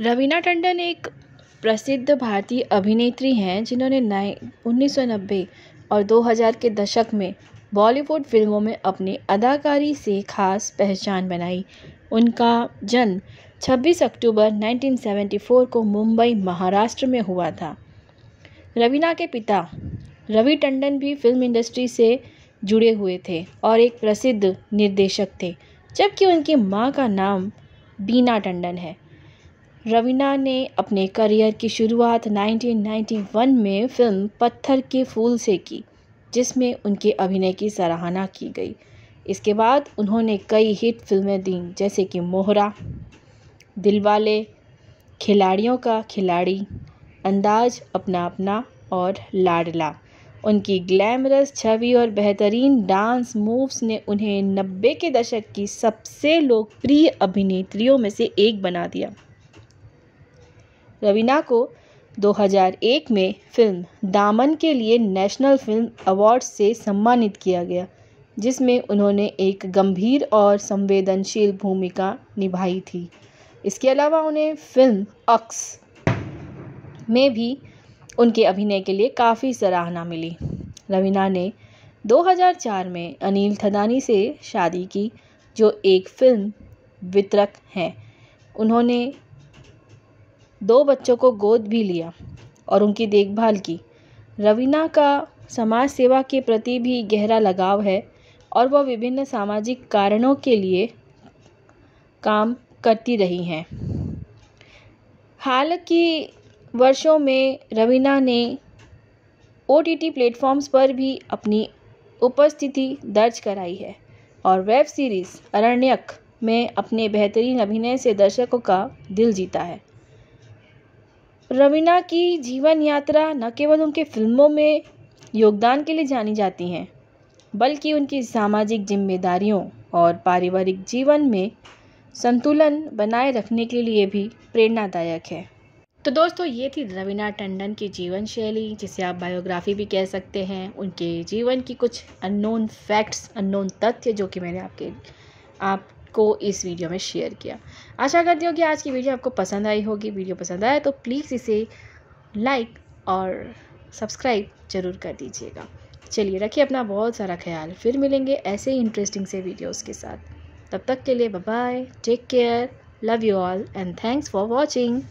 रवीना टंडन एक प्रसिद्ध भारतीय अभिनेत्री हैं जिन्होंने नाइ उन्नीस और 2000 के दशक में बॉलीवुड फिल्मों में अपनी अदाकारी से खास पहचान बनाई उनका जन्म 26 अक्टूबर 1974 को मुंबई महाराष्ट्र में हुआ था रवीना के पिता रवि टंडन भी फिल्म इंडस्ट्री से जुड़े हुए थे और एक प्रसिद्ध निर्देशक थे जबकि उनकी माँ का नाम बीना टंडन है रवीना ने अपने करियर की शुरुआत 1991 में फिल्म पत्थर के फूल से की जिसमें उनके अभिनय की सराहना की गई इसके बाद उन्होंने कई हिट फिल्में दी जैसे कि मोहरा दिलवाले खिलाड़ियों का खिलाड़ी अंदाज अपना अपना और लाडला उनकी ग्लैमरस छवि और बेहतरीन डांस मूव्स ने उन्हें नब्बे के दशक की सबसे लोकप्रिय अभिनेत्रियों में से एक बना दिया रवीना को 2001 में फिल्म दामन के लिए नेशनल फिल्म अवार्ड से सम्मानित किया गया जिसमें उन्होंने एक गंभीर और संवेदनशील भूमिका निभाई थी इसके अलावा उन्हें फिल्म अक्स में भी उनके अभिनय के लिए काफ़ी सराहना मिली रवीना ने 2004 में अनिल थदानी से शादी की जो एक फिल्म वितरक हैं उन्होंने दो बच्चों को गोद भी लिया और उनकी देखभाल की रवीना का समाज सेवा के प्रति भी गहरा लगाव है और वह विभिन्न सामाजिक कारणों के लिए काम करती रही हैं हाल की वर्षों में रवीना ने ओ टी टी प्लेटफॉर्म्स पर भी अपनी उपस्थिति दर्ज कराई है और वेब सीरीज़ अरण्यक में अपने बेहतरीन अभिनय से दर्शकों का दिल जीता है रवीना की जीवन यात्रा न केवल उनके फिल्मों में योगदान के लिए जानी जाती हैं बल्कि उनकी सामाजिक जिम्मेदारियों और पारिवारिक जीवन में संतुलन बनाए रखने के लिए भी प्रेरणादायक है तो दोस्तों ये थी रवीना टंडन की जीवन शैली जिसे आप बायोग्राफी भी कह सकते हैं उनके जीवन की कुछ अननोन फैक्ट्स अननोन तथ्य जो कि मैंने आपके आप को इस वीडियो में शेयर किया आशा करती हूँ कि आज की वीडियो आपको पसंद आई होगी वीडियो पसंद आए तो प्लीज़ इसे लाइक और सब्सक्राइब ज़रूर कर दीजिएगा चलिए रखिए अपना बहुत सारा ख्याल फिर मिलेंगे ऐसे ही इंटरेस्टिंग से वीडियोस के साथ तब तक के लिए bye take care love you all and thanks for watching